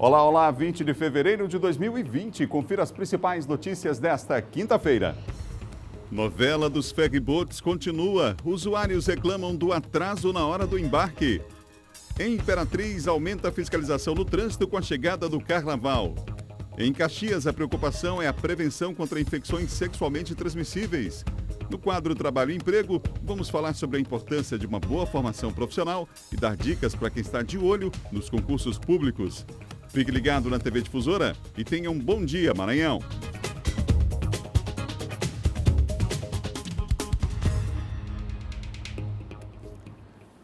Olá, olá, 20 de fevereiro de 2020. Confira as principais notícias desta quinta-feira. Novela dos ferryboats continua. Usuários reclamam do atraso na hora do embarque. Em Imperatriz, aumenta a fiscalização no trânsito com a chegada do carnaval. Em Caxias, a preocupação é a prevenção contra infecções sexualmente transmissíveis. No quadro Trabalho e Emprego, vamos falar sobre a importância de uma boa formação profissional e dar dicas para quem está de olho nos concursos públicos. Fique ligado na TV Difusora e tenha um bom dia, Maranhão.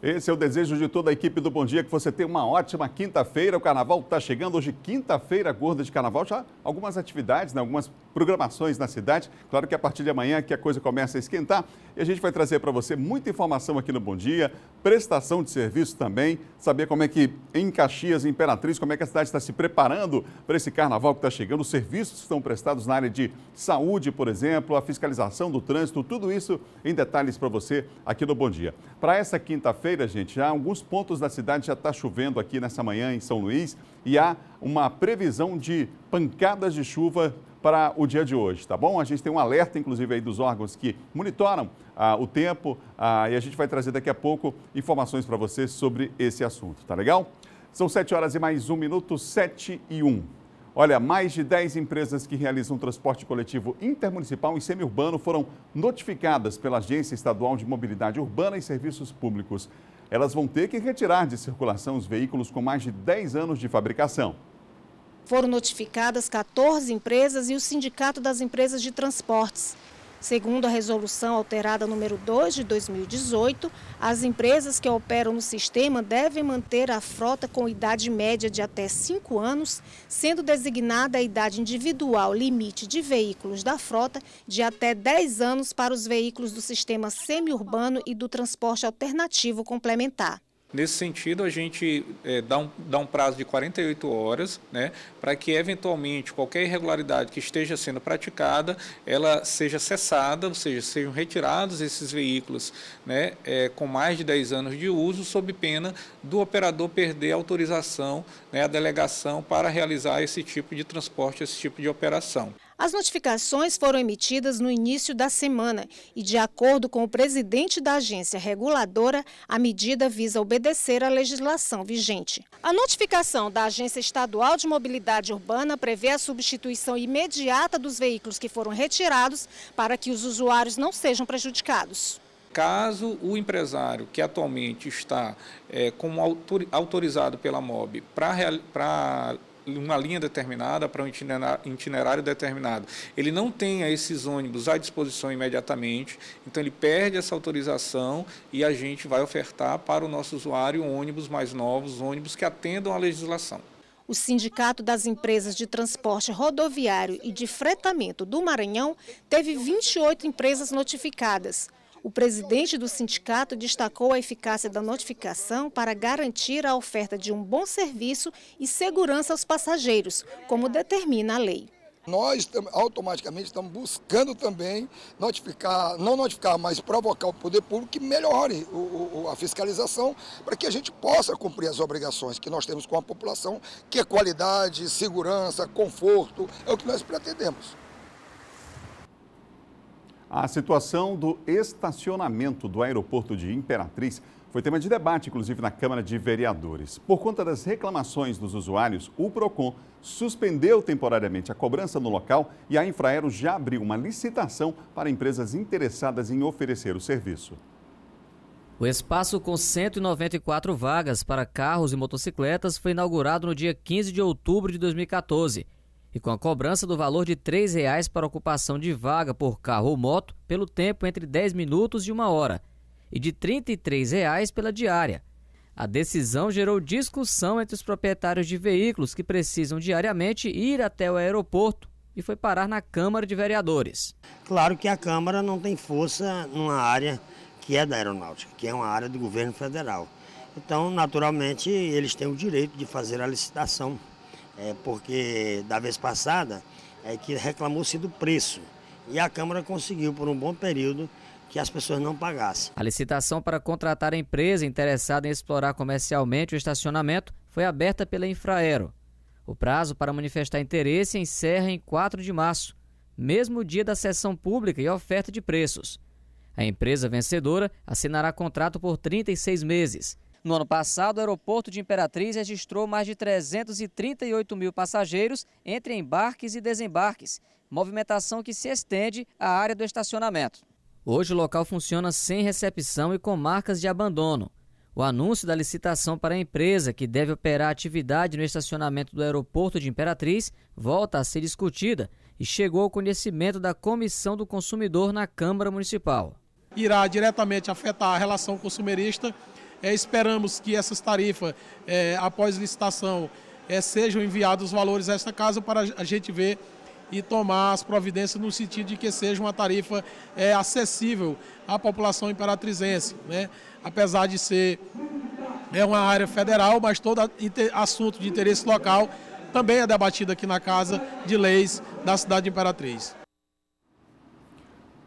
Esse é o desejo de toda a equipe do Bom Dia, que você tenha uma ótima quinta-feira. O carnaval está chegando hoje, quinta-feira gorda de carnaval. Já algumas atividades, né? algumas programações na cidade. Claro que a partir de amanhã que a coisa começa a esquentar. E a gente vai trazer para você muita informação aqui no Bom Dia, prestação de serviço também, saber como é que em Caxias, em Imperatriz, como é que a cidade está se preparando para esse carnaval que está chegando, os serviços que estão prestados na área de saúde, por exemplo, a fiscalização do trânsito, tudo isso em detalhes para você aqui no Bom Dia. Para essa quinta-feira, gente, já alguns pontos da cidade já está chovendo aqui nessa manhã em São Luís e há uma previsão de pancadas de chuva para o dia de hoje, tá bom? A gente tem um alerta, inclusive, aí dos órgãos que monitoram ah, o tempo ah, e a gente vai trazer daqui a pouco informações para vocês sobre esse assunto, tá legal? São 7 horas e mais um minuto, 7 e 1. Olha, mais de 10 empresas que realizam transporte coletivo intermunicipal e semiurbano foram notificadas pela Agência Estadual de Mobilidade Urbana e Serviços Públicos. Elas vão ter que retirar de circulação os veículos com mais de 10 anos de fabricação. Foram notificadas 14 empresas e o Sindicato das Empresas de Transportes. Segundo a resolução alterada número 2 de 2018, as empresas que operam no sistema devem manter a frota com idade média de até 5 anos, sendo designada a idade individual limite de veículos da frota de até 10 anos para os veículos do sistema semiurbano e do transporte alternativo complementar. Nesse sentido, a gente é, dá, um, dá um prazo de 48 horas né, para que, eventualmente, qualquer irregularidade que esteja sendo praticada, ela seja cessada, ou seja, sejam retirados esses veículos né, é, com mais de 10 anos de uso, sob pena do operador perder a autorização, né, a delegação para realizar esse tipo de transporte, esse tipo de operação. As notificações foram emitidas no início da semana e, de acordo com o presidente da agência reguladora, a medida visa obedecer à legislação vigente. A notificação da Agência Estadual de Mobilidade Urbana prevê a substituição imediata dos veículos que foram retirados para que os usuários não sejam prejudicados. Caso o empresário que atualmente está é, como autorizado pela MOB para uma linha determinada, para um itinerário determinado, ele não tenha esses ônibus à disposição imediatamente, então ele perde essa autorização e a gente vai ofertar para o nosso usuário ônibus mais novos, ônibus que atendam à legislação. O Sindicato das Empresas de Transporte Rodoviário e de Fretamento do Maranhão teve 28 empresas notificadas. O presidente do sindicato destacou a eficácia da notificação para garantir a oferta de um bom serviço e segurança aos passageiros, como determina a lei. Nós automaticamente estamos buscando também notificar, não notificar, mas provocar o poder público que melhore o, o, a fiscalização para que a gente possa cumprir as obrigações que nós temos com a população, que é qualidade, segurança, conforto, é o que nós pretendemos. A situação do estacionamento do aeroporto de Imperatriz foi tema de debate, inclusive, na Câmara de Vereadores. Por conta das reclamações dos usuários, o PROCON suspendeu temporariamente a cobrança no local e a Infraero já abriu uma licitação para empresas interessadas em oferecer o serviço. O espaço com 194 vagas para carros e motocicletas foi inaugurado no dia 15 de outubro de 2014 e com a cobrança do valor de R$ 3,00 para ocupação de vaga por carro ou moto pelo tempo entre 10 minutos e uma hora, e de R$ 33,00 pela diária. A decisão gerou discussão entre os proprietários de veículos que precisam diariamente ir até o aeroporto e foi parar na Câmara de Vereadores. Claro que a Câmara não tem força numa área que é da aeronáutica, que é uma área do governo federal. Então, naturalmente, eles têm o direito de fazer a licitação é, porque da vez passada, é que reclamou-se do preço. E a Câmara conseguiu, por um bom período, que as pessoas não pagassem. A licitação para contratar a empresa interessada em explorar comercialmente o estacionamento foi aberta pela Infraero. O prazo para manifestar interesse encerra em 4 de março, mesmo dia da sessão pública e oferta de preços. A empresa vencedora assinará contrato por 36 meses no ano passado, o aeroporto de Imperatriz registrou mais de 338 mil passageiros entre embarques e desembarques, movimentação que se estende à área do estacionamento. Hoje o local funciona sem recepção e com marcas de abandono. O anúncio da licitação para a empresa que deve operar atividade no estacionamento do aeroporto de Imperatriz volta a ser discutida e chegou ao conhecimento da Comissão do Consumidor na Câmara Municipal. Irá diretamente afetar a relação consumerista é, esperamos que essas tarifas, é, após licitação, é, sejam enviados os valores a esta casa para a gente ver e tomar as providências no sentido de que seja uma tarifa é, acessível à população imperatrizense. Né? Apesar de ser é uma área federal, mas todo assunto de interesse local também é debatido aqui na Casa de Leis da cidade de Imperatriz.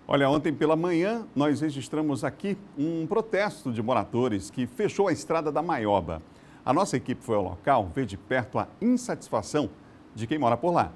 Olha, ontem pela manhã nós registramos aqui um protesto de moradores que fechou a estrada da Maioba. A nossa equipe foi ao local ver de perto a insatisfação de quem mora por lá.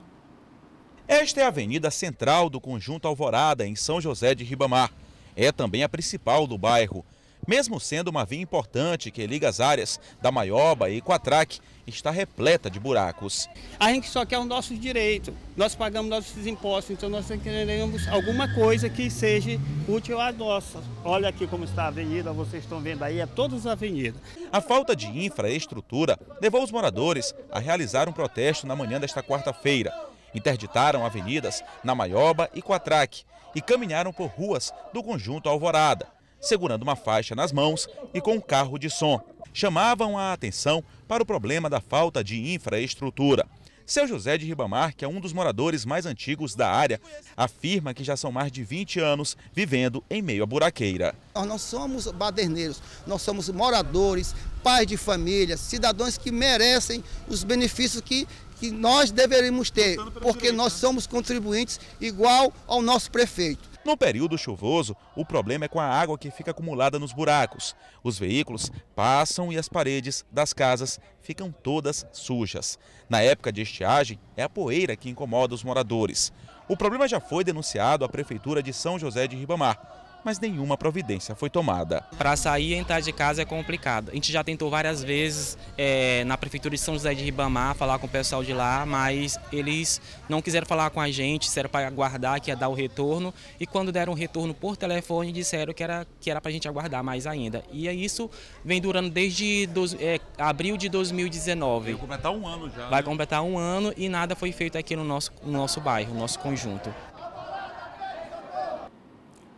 Esta é a avenida central do Conjunto Alvorada, em São José de Ribamar. É também a principal do bairro. Mesmo sendo uma via importante que liga as áreas da Maioba e Quatraque, está repleta de buracos. A gente só quer o nosso direito, nós pagamos nossos impostos, então nós queremos alguma coisa que seja útil à nossa. Olha aqui como está a avenida, vocês estão vendo aí, é todas as avenidas. A falta de infraestrutura levou os moradores a realizar um protesto na manhã desta quarta-feira. Interditaram avenidas na Maioba e Quatraque e caminharam por ruas do conjunto Alvorada segurando uma faixa nas mãos e com um carro de som. Chamavam a atenção para o problema da falta de infraestrutura. Seu José de Ribamar, que é um dos moradores mais antigos da área, afirma que já são mais de 20 anos vivendo em meio à buraqueira. Nós não somos baderneiros, nós somos moradores, pais de família, cidadãos que merecem os benefícios que, que nós deveríamos ter, porque nós né? somos contribuintes igual ao nosso prefeito. No período chuvoso, o problema é com a água que fica acumulada nos buracos. Os veículos passam e as paredes das casas ficam todas sujas. Na época de estiagem, é a poeira que incomoda os moradores. O problema já foi denunciado à Prefeitura de São José de Ribamar mas nenhuma providência foi tomada. Para sair e entrar de casa é complicado. A gente já tentou várias vezes é, na Prefeitura de São José de Ribamar falar com o pessoal de lá, mas eles não quiseram falar com a gente, disseram para aguardar que ia dar o retorno. E quando deram o retorno por telefone, disseram que era que era para a gente aguardar mais ainda. E é isso vem durando desde dois, é, abril de 2019. Vai completar um ano já. Vai né? completar um ano e nada foi feito aqui no nosso, no nosso bairro, no nosso conjunto.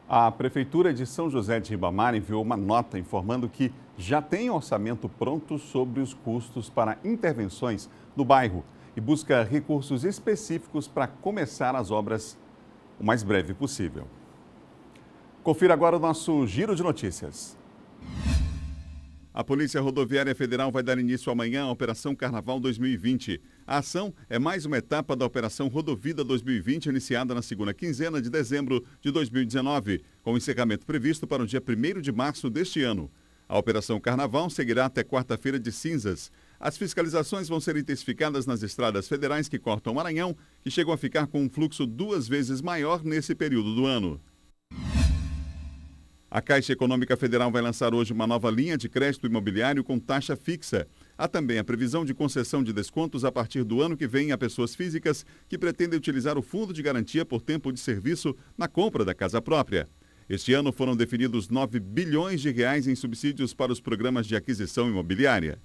A Prefeitura de São José de Ribamar enviou uma nota informando que já tem orçamento pronto sobre os custos para intervenções no bairro e busca recursos específicos para começar as obras o mais breve possível. Confira agora o nosso giro de notícias. A Polícia Rodoviária Federal vai dar início amanhã à Operação Carnaval 2020. A ação é mais uma etapa da Operação Rodovida 2020, iniciada na segunda quinzena de dezembro de 2019, com encerramento previsto para o dia 1 de março deste ano. A Operação Carnaval seguirá até quarta-feira de cinzas. As fiscalizações vão ser intensificadas nas estradas federais que cortam o Maranhão, que chegam a ficar com um fluxo duas vezes maior nesse período do ano. A Caixa Econômica Federal vai lançar hoje uma nova linha de crédito imobiliário com taxa fixa. Há também a previsão de concessão de descontos a partir do ano que vem a pessoas físicas que pretendem utilizar o fundo de garantia por tempo de serviço na compra da casa própria. Este ano foram definidos 9 bilhões de reais em subsídios para os programas de aquisição imobiliária.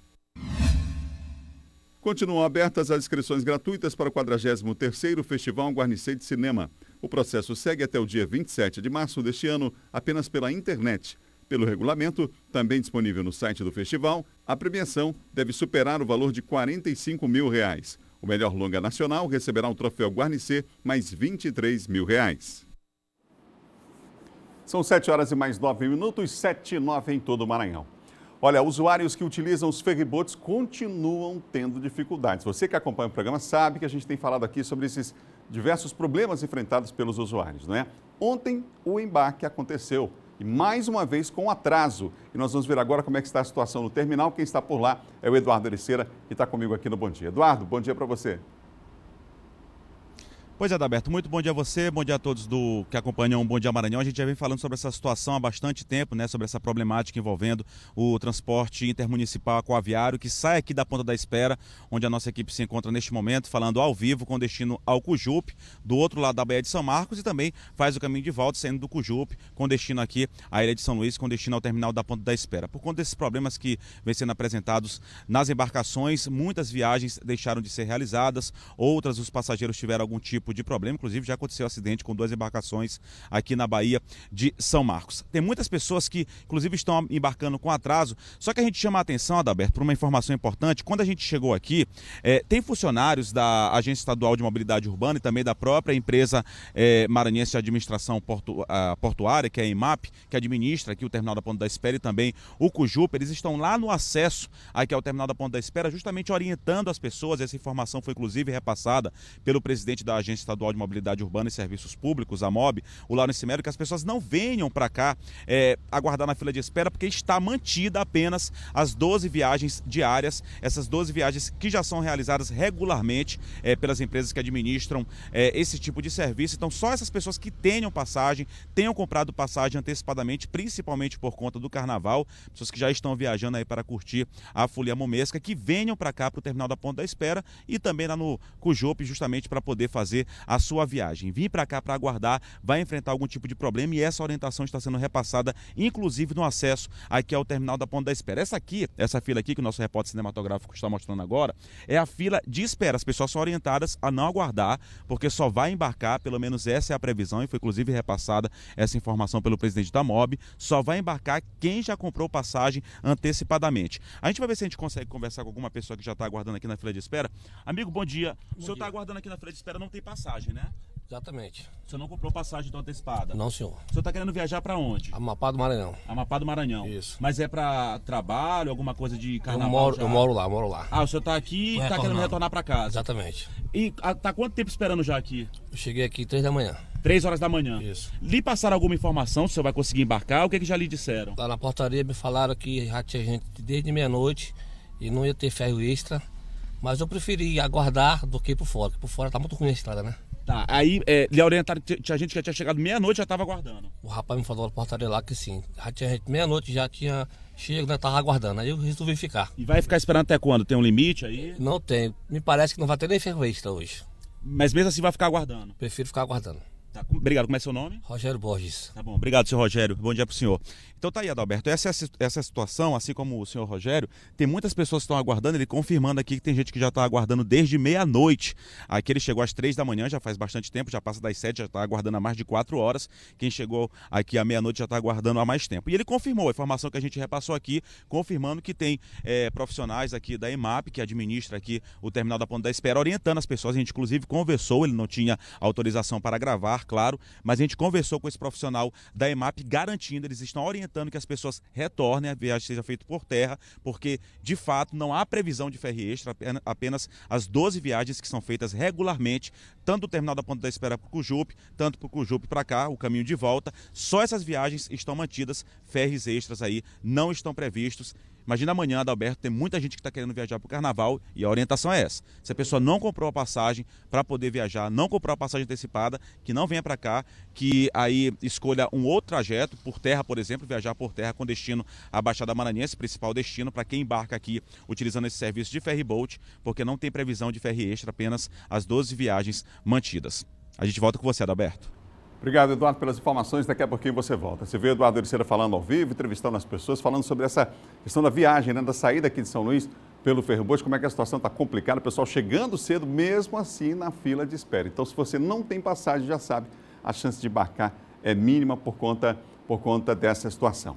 Continuam abertas as inscrições gratuitas para o 43º Festival Guarnicê de Cinema. O processo segue até o dia 27 de março deste ano apenas pela internet. Pelo regulamento, também disponível no site do festival, a premiação deve superar o valor de 45 mil reais. O melhor longa nacional receberá o troféu Guarnicê mais 23 mil reais. São 7 horas e mais 9 minutos, 7 e 9 em todo o Maranhão. Olha, usuários que utilizam os ferribotes continuam tendo dificuldades. Você que acompanha o programa sabe que a gente tem falado aqui sobre esses diversos problemas enfrentados pelos usuários, não é? Ontem o embarque aconteceu e mais uma vez com atraso. E nós vamos ver agora como é que está a situação no terminal. Quem está por lá é o Eduardo Ericeira, que está comigo aqui no Bom Dia. Eduardo, bom dia para você. Pois é, Adalberto, muito bom dia a você, bom dia a todos do que acompanham o Bom Dia Maranhão. A gente já vem falando sobre essa situação há bastante tempo, né? Sobre essa problemática envolvendo o transporte intermunicipal aquaviário, que sai aqui da Ponta da Espera, onde a nossa equipe se encontra neste momento, falando ao vivo com destino ao Cujupe, do outro lado da Baía de São Marcos, e também faz o caminho de volta, saindo do Cujupe, com destino aqui à Ilha de São Luís, com destino ao terminal da Ponta da Espera. Por conta desses problemas que vêm sendo apresentados nas embarcações, muitas viagens deixaram de ser realizadas, outras os passageiros tiveram algum tipo tipo de problema. Inclusive, já aconteceu um acidente com duas embarcações aqui na Bahia de São Marcos. Tem muitas pessoas que, inclusive, estão embarcando com atraso. Só que a gente chama a atenção, Adalberto, para uma informação importante. Quando a gente chegou aqui, é, tem funcionários da Agência Estadual de Mobilidade Urbana e também da própria empresa é, maranhense de administração portuária, que é a Imap, que administra aqui o terminal da Ponta da Espera e também o Cujupa. Eles estão lá no acesso aqui ao terminal da Ponta da Espera, justamente orientando as pessoas. Essa informação foi, inclusive, repassada pelo presidente da Agência Agência Estadual de Mobilidade Urbana e Serviços Públicos, a MOB, o Laurence Melo, que as pessoas não venham para cá é, aguardar na fila de espera, porque está mantida apenas as 12 viagens diárias, essas 12 viagens que já são realizadas regularmente é, pelas empresas que administram é, esse tipo de serviço. Então, só essas pessoas que tenham passagem, tenham comprado passagem antecipadamente, principalmente por conta do carnaval, pessoas que já estão viajando aí para curtir a folia momesca, que venham para cá para o terminal da Ponta da Espera e também lá no Cujope, justamente para poder fazer a sua viagem. Vim para cá para aguardar, vai enfrentar algum tipo de problema e essa orientação está sendo repassada, inclusive no acesso aqui ao terminal da Ponta da Espera. Essa aqui, essa fila aqui que o nosso repórter cinematográfico está mostrando agora, é a fila de espera. As pessoas são orientadas a não aguardar, porque só vai embarcar, pelo menos essa é a previsão, e foi inclusive repassada essa informação pelo presidente da MOB, só vai embarcar quem já comprou passagem antecipadamente. A gente vai ver se a gente consegue conversar com alguma pessoa que já está aguardando aqui na fila de espera. Amigo, bom dia. Bom o senhor está aguardando aqui na fila de espera, não tem passagem passagem, né? Exatamente. você não comprou passagem do antecipada? Não, senhor. O senhor está querendo viajar para onde? Amapá do Maranhão. Amapá do Maranhão. Isso. Mas é para trabalho, alguma coisa de carnaval? Eu moro, eu moro lá, moro lá. Ah, o senhor está aqui e está querendo retornar para casa? Exatamente. E ah, tá quanto tempo esperando já aqui? Eu cheguei aqui três da manhã. Três horas da manhã. Isso. Lhe passaram alguma informação se o senhor vai conseguir embarcar? O que, é que já lhe disseram? Lá na portaria me falaram que já tinha gente desde meia-noite e não ia ter ferro extra mas eu preferi aguardar do que ir por fora, porque por fora tá muito ruim a estrada, né? Tá, aí é, lhe orientaram, tinha gente que tinha chegado meia-noite já tava aguardando. O rapaz me falou na portaria lá que sim, já tinha gente meia-noite, já tinha chego, né? Tava aguardando, aí eu resolvi ficar. E vai ficar esperando até quando? Tem um limite aí? Não tem, me parece que não vai ter nem ferro hoje. Mas mesmo assim vai ficar aguardando? Prefiro ficar aguardando. Tá, obrigado, como é seu nome? Rogério Borges. Tá bom, obrigado, senhor Rogério, bom dia pro senhor. Então tá aí, Adalberto. Essa, essa situação, assim como o senhor Rogério, tem muitas pessoas que estão aguardando, ele confirmando aqui que tem gente que já está aguardando desde meia-noite. Aqui ele chegou às três da manhã, já faz bastante tempo, já passa das sete, já está aguardando há mais de quatro horas. Quem chegou aqui à meia-noite já está aguardando há mais tempo. E ele confirmou a informação que a gente repassou aqui, confirmando que tem é, profissionais aqui da EMAP, que administra aqui o terminal da Ponta da Espera, orientando as pessoas. A gente, inclusive, conversou, ele não tinha autorização para gravar, claro, mas a gente conversou com esse profissional da EMAP, garantindo, eles estão orientando que as pessoas retornem, a viagem seja feita por terra, porque de fato não há previsão de ferry extra, apenas as 12 viagens que são feitas regularmente, tanto do terminal da Ponta da Espera para o Cujup, tanto para o Cujup para cá, o caminho de volta. Só essas viagens estão mantidas, ferries extras aí não estão previstos. Imagina amanhã, Adalberto, tem muita gente que está querendo viajar para o carnaval e a orientação é essa. Se a pessoa não comprou a passagem para poder viajar, não comprou a passagem antecipada, que não venha para cá, que aí escolha um outro trajeto, por terra, por exemplo, viajar por terra com destino à Baixada Maranhense, principal destino para quem embarca aqui utilizando esse serviço de ferry boat, porque não tem previsão de ferry extra, apenas as 12 viagens mantidas. A gente volta com você, Adalberto. Obrigado, Eduardo, pelas informações. Daqui a pouquinho você volta. Você vê Eduardo Ericeira falando ao vivo, entrevistando as pessoas, falando sobre essa questão da viagem, né, da saída aqui de São Luís pelo ferrobote, como é que a situação está complicada, o pessoal chegando cedo, mesmo assim na fila de espera. Então, se você não tem passagem, já sabe, a chance de embarcar é mínima por conta, por conta dessa situação.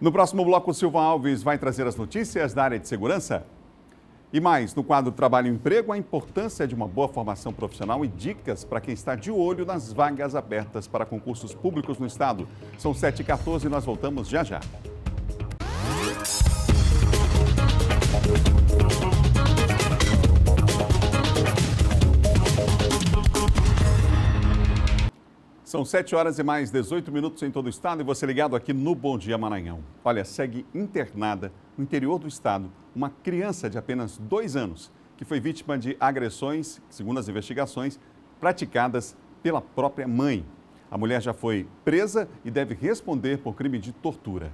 No próximo bloco, o Silva Alves vai trazer as notícias da área de segurança. E mais, no quadro Trabalho e Emprego, a importância de uma boa formação profissional e dicas para quem está de olho nas vagas abertas para concursos públicos no Estado. São 7h14 e nós voltamos já já. São 7 horas e mais 18 minutos em todo o estado e você ligado aqui no Bom Dia Maranhão. Olha, segue internada no interior do estado uma criança de apenas dois anos que foi vítima de agressões, segundo as investigações, praticadas pela própria mãe. A mulher já foi presa e deve responder por crime de tortura.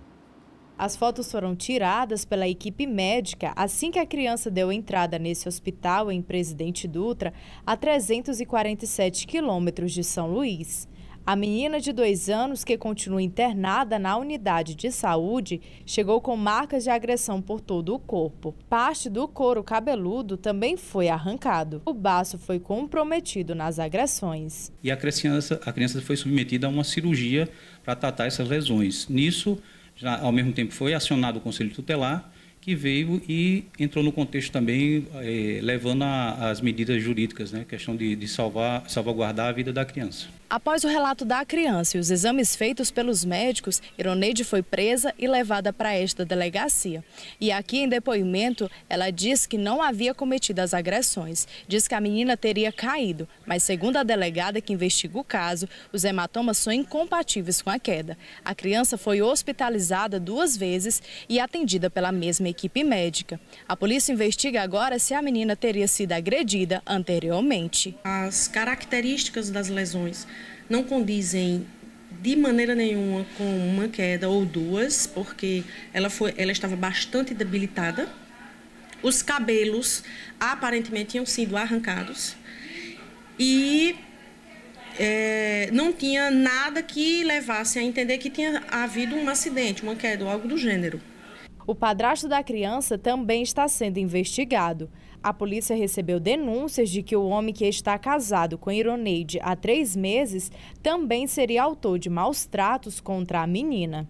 As fotos foram tiradas pela equipe médica assim que a criança deu entrada nesse hospital em Presidente Dutra, a 347 quilômetros de São Luís. A menina de dois anos, que continua internada na unidade de saúde, chegou com marcas de agressão por todo o corpo. Parte do couro cabeludo também foi arrancado. O baço foi comprometido nas agressões. E a criança, a criança foi submetida a uma cirurgia para tratar essas lesões. Nisso, já, ao mesmo tempo, foi acionado o Conselho Tutelar que veio e entrou no contexto também eh, levando a, as medidas jurídicas, né, questão de, de salvar, salvaguardar a vida da criança. Após o relato da criança e os exames feitos pelos médicos, Ironeide foi presa e levada para esta delegacia. E aqui em depoimento, ela diz que não havia cometido as agressões. Diz que a menina teria caído, mas segundo a delegada que investiga o caso, os hematomas são incompatíveis com a queda. A criança foi hospitalizada duas vezes e atendida pela mesma equipe médica. A polícia investiga agora se a menina teria sido agredida anteriormente. As características das lesões não condizem de maneira nenhuma com uma queda ou duas, porque ela, foi, ela estava bastante debilitada. Os cabelos aparentemente tinham sido arrancados e é, não tinha nada que levasse a entender que tinha havido um acidente, uma queda ou algo do gênero. O padrasto da criança também está sendo investigado. A polícia recebeu denúncias de que o homem que está casado com Ironeide há três meses também seria autor de maus tratos contra a menina.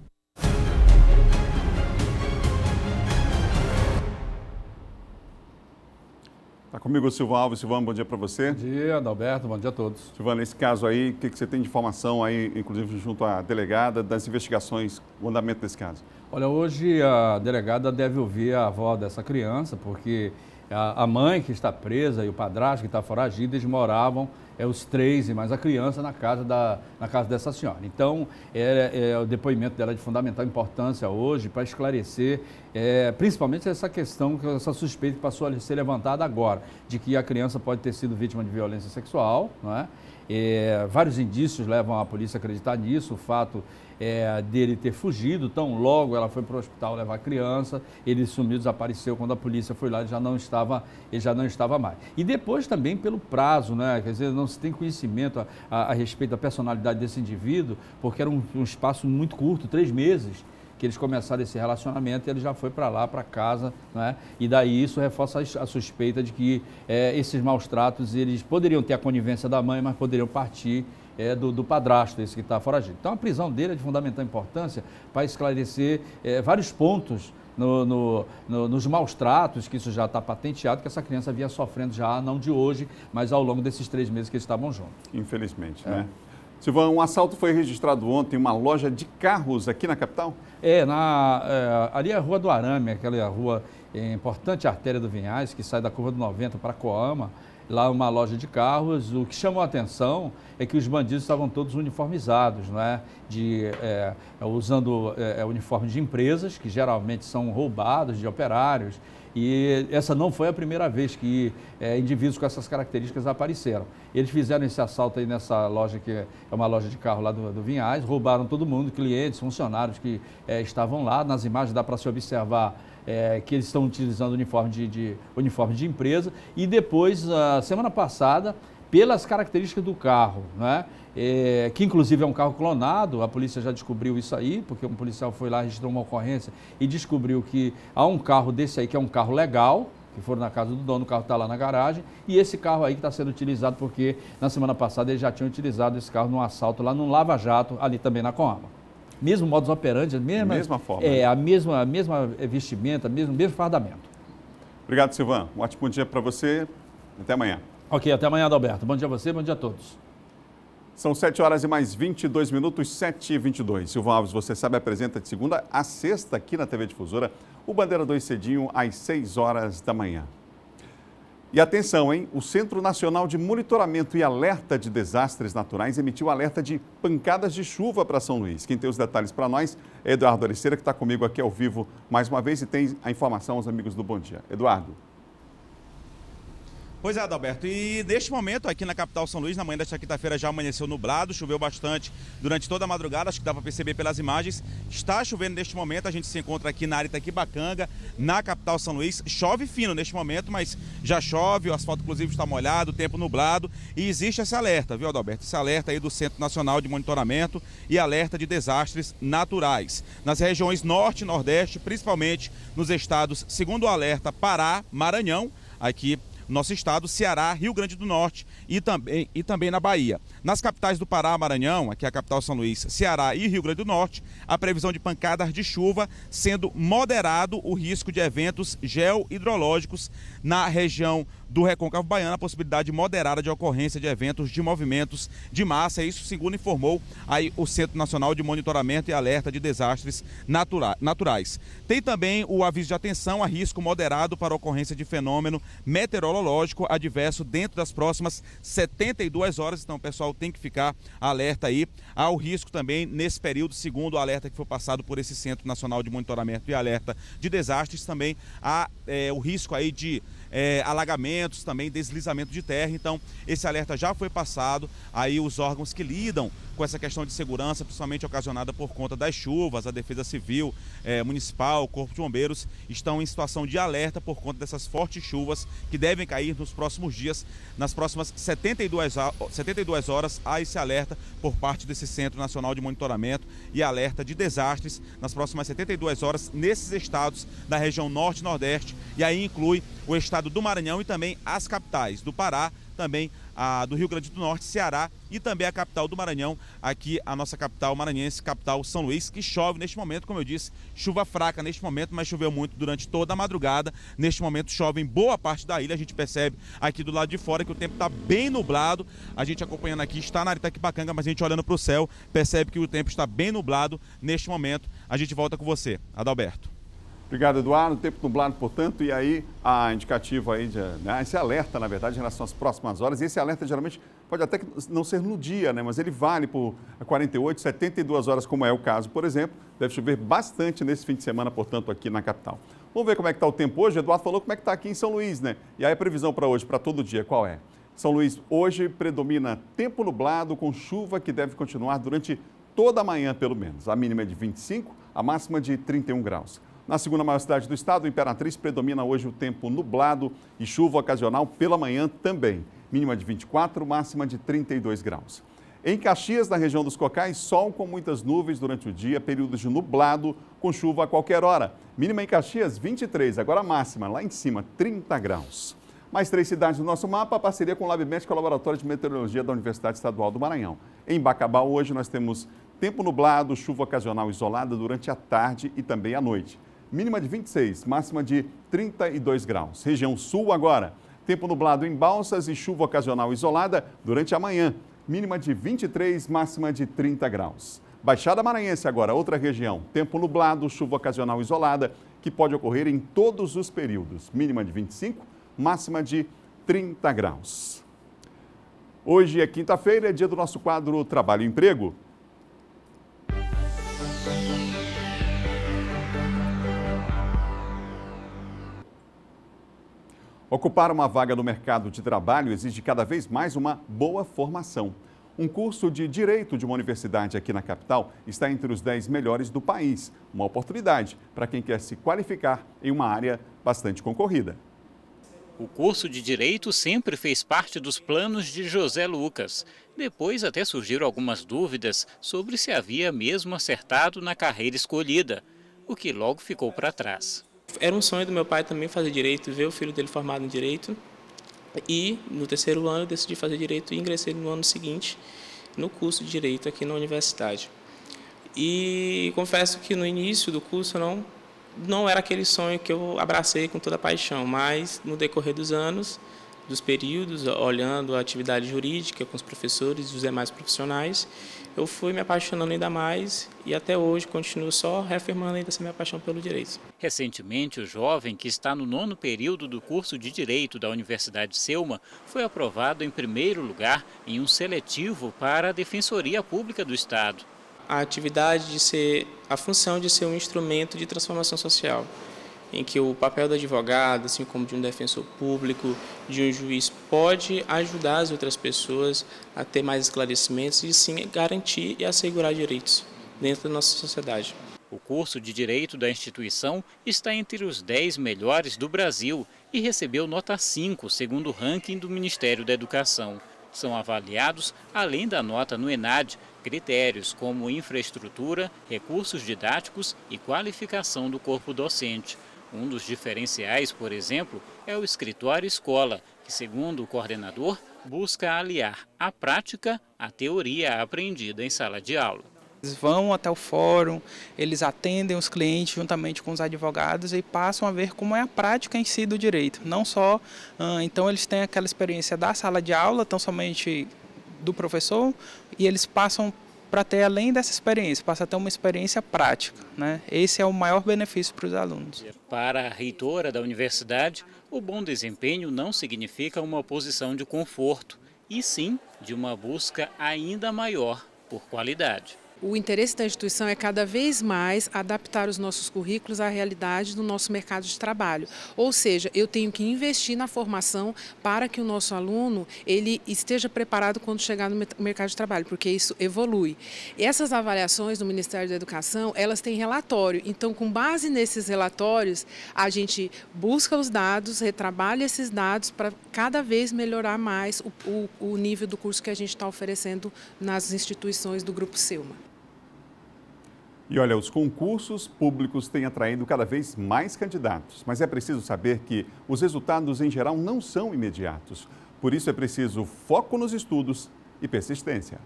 Tá comigo o Silvão Alves. Silvão, bom dia para você. Bom dia, Adalberto. Bom dia a todos. Silvão, nesse caso aí, o que, que você tem de informação aí, inclusive junto à delegada, das investigações, o andamento desse caso? Olha, hoje a delegada deve ouvir a avó dessa criança, porque a mãe que está presa e o padrasto que está foragido, eles moravam é, os três e mais a criança na casa, da, na casa dessa senhora. Então, é, é, é o depoimento dela é de fundamental importância hoje para esclarecer, é, principalmente essa questão, essa suspeita que passou a ser levantada agora, de que a criança pode ter sido vítima de violência sexual, não é? É, vários indícios levam a polícia a acreditar nisso, o fato é, dele ter fugido. Tão logo ela foi para o hospital levar a criança, ele sumiu, desapareceu. Quando a polícia foi lá, ele já não estava, ele já não estava mais. E depois também pelo prazo, né? Quer dizer, não se tem conhecimento a, a, a respeito da personalidade desse indivíduo, porque era um, um espaço muito curto, três meses que eles começaram esse relacionamento ele já foi para lá, para casa, né? E daí isso reforça a suspeita de que é, esses maus tratos, eles poderiam ter a conivência da mãe, mas poderiam partir é, do, do, padrasto, esse que está foragido. Então, a prisão dele é de fundamental importância para esclarecer é, vários pontos no, no, no, nos maus tratos, que isso já está patenteado, que essa criança vinha sofrendo já, não de hoje, mas ao longo desses três meses que eles estavam juntos. Infelizmente, é. né? Silvão, um assalto foi registrado ontem em uma loja de carros aqui na capital? É, na, é, ali é a Rua do Arame, aquela é rua é, importante artéria do Vinhais, que sai da curva do 90 para Coama lá uma loja de carros. O que chamou a atenção é que os bandidos estavam todos uniformizados, né? de, é, usando é, é, uniforme de empresas, que geralmente são roubados de operários. E essa não foi a primeira vez que é, indivíduos com essas características apareceram. Eles fizeram esse assalto aí nessa loja, que é uma loja de carro lá do, do Vinhais, roubaram todo mundo, clientes, funcionários que é, estavam lá. Nas imagens dá para se observar é, que eles estão utilizando uniforme de, de, uniforme de empresa. E depois, a semana passada, pelas características do carro, né? É, que inclusive é um carro clonado, a polícia já descobriu isso aí, porque um policial foi lá, registrou uma ocorrência e descobriu que há um carro desse aí que é um carro legal, que foram na casa do dono, o carro está lá na garagem, e esse carro aí que está sendo utilizado, porque na semana passada eles já tinham utilizado esse carro num assalto lá no Lava Jato, ali também na Coama mesmo modus operandi, a mesma, mesma forma. É, né? a mesma, a mesma eh, vestimenta, mesmo, mesmo fardamento. Obrigado, Silvan. Um ótimo dia para você. Até amanhã. Ok, até amanhã, Adalberto. Bom dia a você, bom dia a todos. São 7 horas e mais 22 minutos, 7 e 22. Silvan Alves, você sabe, apresenta de segunda a sexta aqui na TV Difusora o Bandeira 2 Cedinho às 6 horas da manhã. E atenção, hein? O Centro Nacional de Monitoramento e Alerta de Desastres Naturais emitiu alerta de pancadas de chuva para São Luís. Quem tem os detalhes para nós é Eduardo Ariceira, que está comigo aqui ao vivo mais uma vez e tem a informação aos amigos do Bom Dia. Eduardo. Pois é, Adalberto. E neste momento, aqui na capital São Luís, na manhã desta quinta-feira já amanheceu nublado, choveu bastante durante toda a madrugada, acho que dá para perceber pelas imagens. Está chovendo neste momento, a gente se encontra aqui na área Itaquibacanga, na capital São Luís. Chove fino neste momento, mas já chove, o asfalto inclusive está molhado, o tempo nublado. E existe esse alerta, viu, Adalberto? Esse alerta aí do Centro Nacional de Monitoramento e alerta de desastres naturais. Nas regiões norte e nordeste, principalmente nos estados, segundo o alerta, Pará, Maranhão, aqui nosso estado, Ceará, Rio Grande do Norte e também, e também na Bahia. Nas capitais do Pará, Maranhão, aqui é a capital São Luís, Ceará e Rio Grande do Norte, a previsão de pancadas de chuva, sendo moderado o risco de eventos geo-hidrológicos na região do Recôncavo Baiano a possibilidade moderada de ocorrência de eventos de movimentos de massa. Isso, segundo informou aí o Centro Nacional de Monitoramento e Alerta de Desastres Naturais. Tem também o aviso de atenção a risco moderado para ocorrência de fenômeno meteorológico adverso dentro das próximas 72 horas. Então, o pessoal tem que ficar alerta aí ao risco também nesse período, segundo o alerta que foi passado por esse Centro Nacional de Monitoramento e Alerta de Desastres. Também há é, o risco aí de é, alagamentos, também deslizamento de terra. Então, esse alerta já foi passado. Aí os órgãos que lidam com essa questão de segurança, principalmente ocasionada por conta das chuvas, a Defesa Civil, é, Municipal, Corpo de Bombeiros, estão em situação de alerta por conta dessas fortes chuvas que devem cair nos próximos dias. Nas próximas 72, 72 horas, há esse alerta por parte desse Centro Nacional de Monitoramento e alerta de desastres nas próximas 72 horas nesses estados da região norte e nordeste. E aí inclui o estado estado do Maranhão e também as capitais do Pará, também a do Rio Grande do Norte, Ceará e também a capital do Maranhão, aqui a nossa capital maranhense, capital São Luís, que chove neste momento, como eu disse, chuva fraca neste momento, mas choveu muito durante toda a madrugada. Neste momento chove em boa parte da ilha, a gente percebe aqui do lado de fora que o tempo está bem nublado. A gente acompanhando aqui, está na Itaquipacanga, mas a gente olhando para o céu, percebe que o tempo está bem nublado neste momento. A gente volta com você, Adalberto. Obrigado, Eduardo. Tempo nublado, portanto, e aí a indicativa aí, de, né, esse alerta, na verdade, em relação às próximas horas. E esse alerta geralmente pode até não ser no dia, né, mas ele vale por 48, 72 horas, como é o caso, por exemplo. Deve chover bastante nesse fim de semana, portanto, aqui na capital. Vamos ver como é que está o tempo hoje. Eduardo falou como é que está aqui em São Luís, né? E aí a previsão para hoje, para todo dia, qual é? São Luís, hoje predomina tempo nublado com chuva que deve continuar durante toda a manhã, pelo menos. A mínima é de 25, a máxima de 31 graus. Na segunda maior cidade do estado, Imperatriz, predomina hoje o tempo nublado e chuva ocasional pela manhã também. Mínima de 24, máxima de 32 graus. Em Caxias, na região dos Cocais, sol com muitas nuvens durante o dia, períodos de nublado com chuva a qualquer hora. Mínima em Caxias, 23, agora máxima, lá em cima, 30 graus. Mais três cidades do nosso mapa, parceria com o LabMed, que é o Laboratório de Meteorologia da Universidade Estadual do Maranhão. Em Bacabal, hoje, nós temos tempo nublado, chuva ocasional isolada durante a tarde e também a noite mínima de 26, máxima de 32 graus. Região Sul agora, tempo nublado em Balsas e chuva ocasional isolada durante a manhã, mínima de 23, máxima de 30 graus. Baixada Maranhense agora, outra região, tempo nublado, chuva ocasional isolada, que pode ocorrer em todos os períodos, mínima de 25, máxima de 30 graus. Hoje é quinta-feira, é dia do nosso quadro Trabalho e Emprego. Ocupar uma vaga no mercado de trabalho exige cada vez mais uma boa formação. Um curso de direito de uma universidade aqui na capital está entre os 10 melhores do país, uma oportunidade para quem quer se qualificar em uma área bastante concorrida. O curso de direito sempre fez parte dos planos de José Lucas. Depois até surgiram algumas dúvidas sobre se havia mesmo acertado na carreira escolhida, o que logo ficou para trás. Era um sonho do meu pai também fazer direito, ver o filho dele formado em direito. E no terceiro ano eu decidi fazer direito e ingressei no ano seguinte no curso de direito aqui na universidade. E confesso que no início do curso não não era aquele sonho que eu abracei com toda a paixão, mas no decorrer dos anos, dos períodos, olhando a atividade jurídica com os professores e os demais profissionais, eu fui me apaixonando ainda mais e até hoje continuo só reafirmando ainda essa minha paixão pelo direito. Recentemente, o jovem que está no nono período do curso de Direito da Universidade Selma foi aprovado em primeiro lugar em um seletivo para a Defensoria Pública do Estado. A atividade de ser, a função de ser um instrumento de transformação social em que o papel do advogado, assim como de um defensor público, de um juiz, pode ajudar as outras pessoas a ter mais esclarecimentos e sim garantir e assegurar direitos dentro da nossa sociedade. O curso de Direito da instituição está entre os 10 melhores do Brasil e recebeu nota 5, segundo o ranking do Ministério da Educação. São avaliados, além da nota no ENAD, critérios como infraestrutura, recursos didáticos e qualificação do corpo docente. Um dos diferenciais, por exemplo, é o escritório escola, que, segundo o coordenador, busca aliar a prática à teoria aprendida em sala de aula. Eles vão até o fórum, eles atendem os clientes juntamente com os advogados e passam a ver como é a prática em si do direito. Não só, ah, então eles têm aquela experiência da sala de aula, tão somente do professor, e eles passam para ter, além dessa experiência, passar a ter uma experiência prática. Né? Esse é o maior benefício para os alunos. Para a reitora da universidade, o bom desempenho não significa uma posição de conforto, e sim de uma busca ainda maior por qualidade o interesse da instituição é cada vez mais adaptar os nossos currículos à realidade do nosso mercado de trabalho. Ou seja, eu tenho que investir na formação para que o nosso aluno ele esteja preparado quando chegar no mercado de trabalho, porque isso evolui. Essas avaliações do Ministério da Educação, elas têm relatório. Então, com base nesses relatórios, a gente busca os dados, retrabalha esses dados para cada vez melhorar mais o, o, o nível do curso que a gente está oferecendo nas instituições do Grupo Selma. E olha, os concursos públicos têm atraído cada vez mais candidatos, mas é preciso saber que os resultados em geral não são imediatos. Por isso é preciso foco nos estudos e persistência.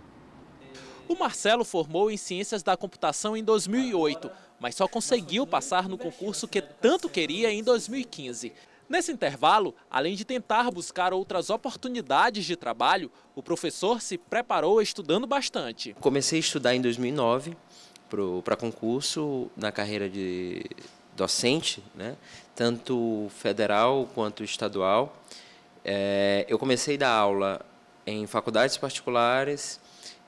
O Marcelo formou em Ciências da Computação em 2008, mas só conseguiu passar no concurso que tanto queria em 2015. Nesse intervalo, além de tentar buscar outras oportunidades de trabalho, o professor se preparou estudando bastante. Comecei a estudar em 2009 para concurso na carreira de docente, né? tanto federal quanto estadual. É, eu comecei a dar aula em faculdades particulares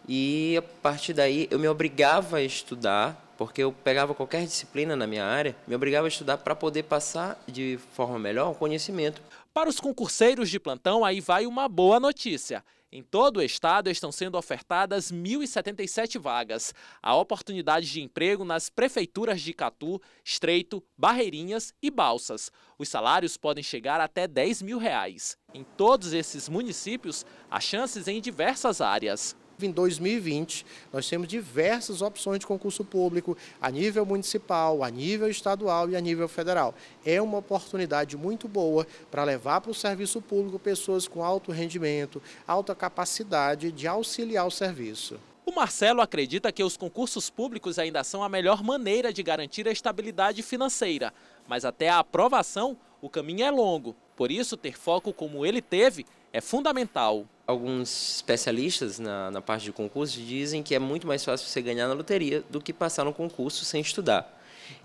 e, a partir daí, eu me obrigava a estudar, porque eu pegava qualquer disciplina na minha área, me obrigava a estudar para poder passar de forma melhor o conhecimento. Para os concurseiros de plantão, aí vai uma boa notícia. Em todo o estado estão sendo ofertadas 1.077 vagas. Há oportunidades de emprego nas prefeituras de Catu, Estreito, Barreirinhas e Balsas. Os salários podem chegar até 10 mil reais. Em todos esses municípios, há chances em diversas áreas. Em 2020, nós temos diversas opções de concurso público a nível municipal, a nível estadual e a nível federal. É uma oportunidade muito boa para levar para o serviço público pessoas com alto rendimento, alta capacidade de auxiliar o serviço. O Marcelo acredita que os concursos públicos ainda são a melhor maneira de garantir a estabilidade financeira, mas até a aprovação o caminho é longo. Por isso, ter foco como ele teve é fundamental. Alguns especialistas na, na parte de concurso dizem que é muito mais fácil você ganhar na loteria do que passar no concurso sem estudar.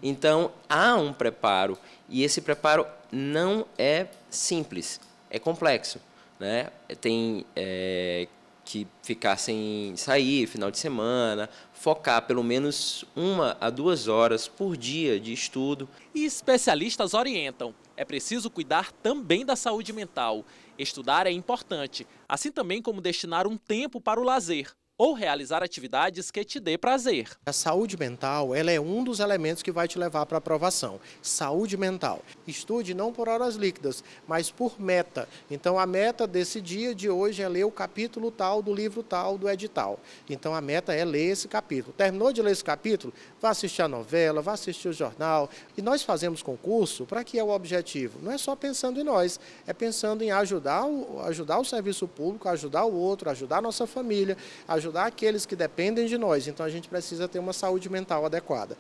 Então, há um preparo, e esse preparo não é simples, é complexo. Né? Tem é, que ficar sem sair final de semana, focar pelo menos uma a duas horas por dia de estudo. E especialistas orientam: é preciso cuidar também da saúde mental Estudar é importante, assim também como destinar um tempo para o lazer, ou realizar atividades que te dê prazer. A saúde mental ela é um dos elementos que vai te levar para a aprovação. Saúde mental. Estude não por horas líquidas, mas por meta. Então a meta desse dia de hoje é ler o capítulo tal do livro tal do edital. Então a meta é ler esse capítulo. Terminou de ler esse capítulo? Vá assistir a novela, vá assistir o jornal. E nós fazemos concurso para que é o objetivo? Não é só pensando em nós, é pensando em ajudar o, ajudar o serviço público, ajudar o outro, ajudar a nossa família, ajudar ajudar aqueles que dependem de nós. Então a gente precisa ter uma saúde mental adequada.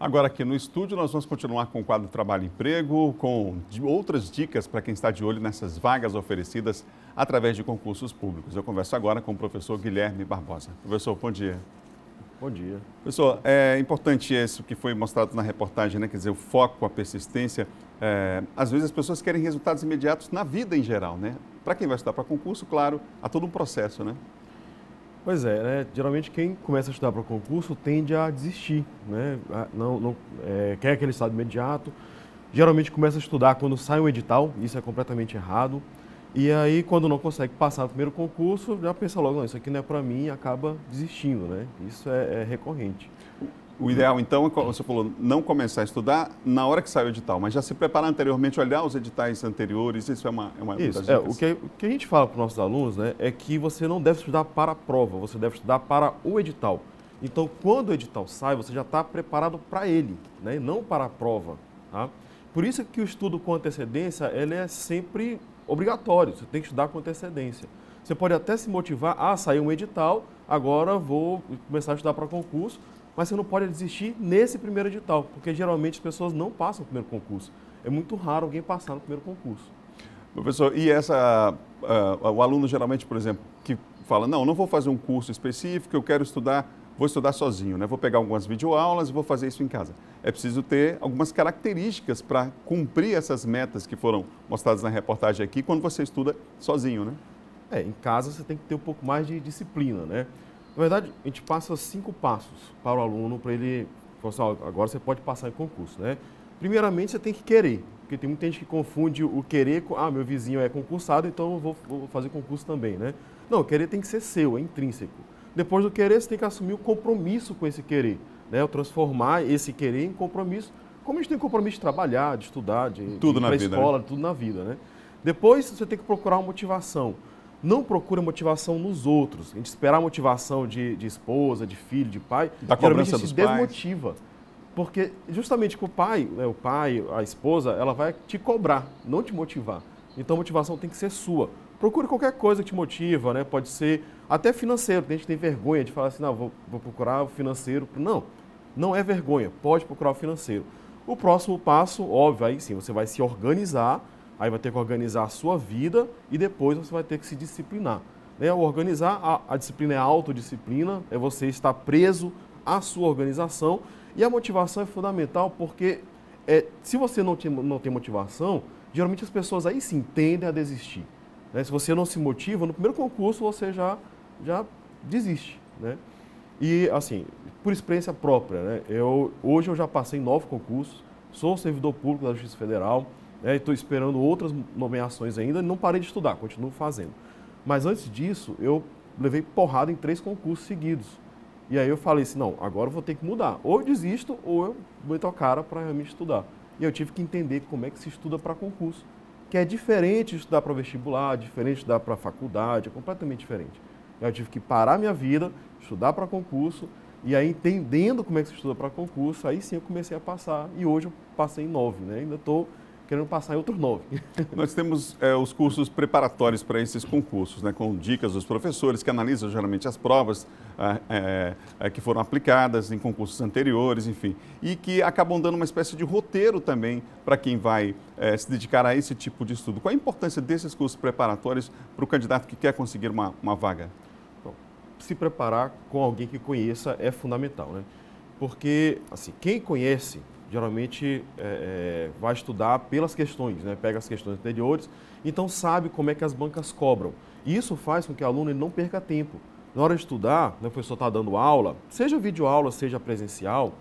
Agora aqui no estúdio nós vamos continuar com o quadro Trabalho e Emprego, com outras dicas para quem está de olho nessas vagas oferecidas através de concursos públicos. Eu converso agora com o professor Guilherme Barbosa. Professor, bom dia. Bom dia. Professor, é importante isso que foi mostrado na reportagem, né? quer dizer, o foco, a persistência. É, às vezes as pessoas querem resultados imediatos na vida em geral, né? Para quem vai estudar para concurso, claro, há todo um processo, né? Pois é, né? geralmente quem começa a estudar para concurso tende a desistir, né? Não, não é, quer aquele estado imediato. Geralmente começa a estudar quando sai um edital, isso é completamente errado. E aí, quando não consegue passar o primeiro concurso, já pensa logo, não, isso aqui não é para mim e acaba desistindo, né? Isso é, é recorrente. O ideal, então, é você falou, não começar a estudar na hora que sai o edital, mas já se preparar anteriormente, olhar os editais anteriores, isso é uma, é uma isso, é, o, que, o que a gente fala para os nossos alunos né, é que você não deve estudar para a prova, você deve estudar para o edital. Então, quando o edital sai, você já está preparado para ele, né, não para a prova. Tá? Por isso que o estudo com antecedência ele é sempre obrigatório, você tem que estudar com antecedência. Você pode até se motivar, ah, saiu um edital, agora vou começar a estudar para concurso, mas você não pode desistir nesse primeiro edital, porque geralmente as pessoas não passam o primeiro concurso. É muito raro alguém passar no primeiro concurso. Professor, e essa. Uh, o aluno geralmente, por exemplo, que fala: não, não vou fazer um curso específico, eu quero estudar, vou estudar sozinho, né? vou pegar algumas videoaulas e vou fazer isso em casa. É preciso ter algumas características para cumprir essas metas que foram mostradas na reportagem aqui quando você estuda sozinho, né? É, em casa você tem que ter um pouco mais de disciplina, né? Na verdade, a gente passa cinco passos para o aluno, para ele, assim, agora você pode passar em concurso, né? Primeiramente, você tem que querer, porque tem muita gente que confunde o querer com, ah, meu vizinho é concursado, então eu vou, vou fazer concurso também, né? Não, querer tem que ser seu, é intrínseco. Depois do querer, você tem que assumir o compromisso com esse querer, né? Transformar esse querer em compromisso, como a gente tem compromisso de trabalhar, de estudar, de tudo ir para a né? escola, né? tudo na vida, né? Depois, você tem que procurar uma motivação não procura motivação nos outros. A gente esperar a motivação de, de esposa, de filho, de pai, da cobrança a gente desmotiva. Pais. Porque justamente com o pai, né, o pai, a esposa, ela vai te cobrar, não te motivar. Então a motivação tem que ser sua. Procure qualquer coisa que te motiva, né? Pode ser até financeiro. Tem gente que tem vergonha de falar assim, não, vou, vou procurar o financeiro. Não, não é vergonha. Pode procurar o financeiro. O próximo passo, óbvio, aí sim, você vai se organizar Aí vai ter que organizar a sua vida e depois você vai ter que se disciplinar. Né? organizar, a, a disciplina é a autodisciplina, é você estar preso à sua organização. E a motivação é fundamental porque é, se você não tem, não tem motivação, geralmente as pessoas aí sim tendem a desistir. Né? Se você não se motiva, no primeiro concurso você já, já desiste. Né? E assim, por experiência própria, né? eu, hoje eu já passei em nove concursos, sou servidor público da Justiça Federal, né? Estou esperando outras nomeações ainda, e não parei de estudar, continuo fazendo. Mas antes disso, eu levei porrada em três concursos seguidos. E aí eu falei assim, não, agora eu vou ter que mudar. Ou eu desisto, ou eu meto a cara para realmente estudar. E eu tive que entender como é que se estuda para concurso. Que é diferente de estudar para vestibular, diferente de estudar para faculdade, é completamente diferente. Eu tive que parar minha vida, estudar para concurso, e aí entendendo como é que se estuda para concurso, aí sim eu comecei a passar. E hoje eu passei em nove, né? Ainda estou... Tô querendo passar em outros nove. Nós temos é, os cursos preparatórios para esses concursos, né, com dicas dos professores que analisam geralmente as provas ah, é, é, que foram aplicadas em concursos anteriores, enfim, e que acabam dando uma espécie de roteiro também para quem vai é, se dedicar a esse tipo de estudo. Qual a importância desses cursos preparatórios para o candidato que quer conseguir uma, uma vaga? Bom, se preparar com alguém que conheça é fundamental, né? Porque, assim, quem conhece geralmente é, é, vai estudar pelas questões, né? pega as questões anteriores, então sabe como é que as bancas cobram. E isso faz com que o aluno não perca tempo. Na hora de estudar, né, o professor está dando aula, seja videoaula, seja presencial,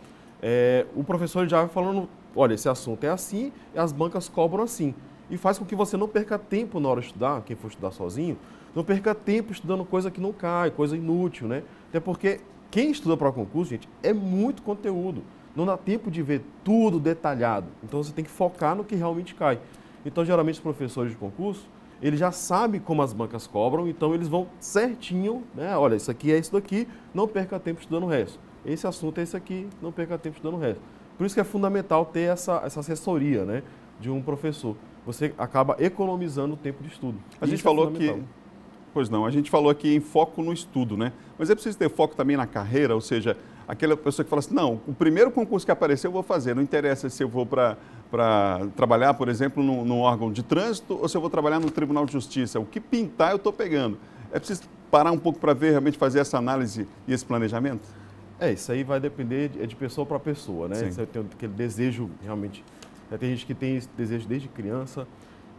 é, o professor já vai falando, olha, esse assunto é assim e as bancas cobram assim. E faz com que você não perca tempo na hora de estudar, quem for estudar sozinho, não perca tempo estudando coisa que não cai, coisa inútil, né? Até porque quem estuda para concurso, gente, é muito conteúdo não dá tempo de ver tudo detalhado. Então você tem que focar no que realmente cai. Então geralmente os professores de concurso, eles já sabem como as bancas cobram, então eles vão certinho, né? Olha, isso aqui é isso daqui, não perca tempo estudando o resto. Esse assunto é esse aqui, não perca tempo estudando o resto. Por isso que é fundamental ter essa, essa assessoria, né? De um professor. Você acaba economizando o tempo de estudo. A gente é falou é que Pois não, a gente falou aqui em foco no estudo, né? Mas é preciso ter foco também na carreira, ou seja, aquela pessoa que fala assim, não, o primeiro concurso que aparecer eu vou fazer, não interessa se eu vou para trabalhar, por exemplo, num, órgão de trânsito ou se eu vou trabalhar no Tribunal de Justiça, o que pintar eu estou pegando. É preciso parar um pouco para ver, realmente fazer essa análise e esse planejamento? É, isso aí vai depender de, é de pessoa para pessoa, né? Você tem aquele desejo realmente. Né? Tem gente que tem esse desejo desde criança.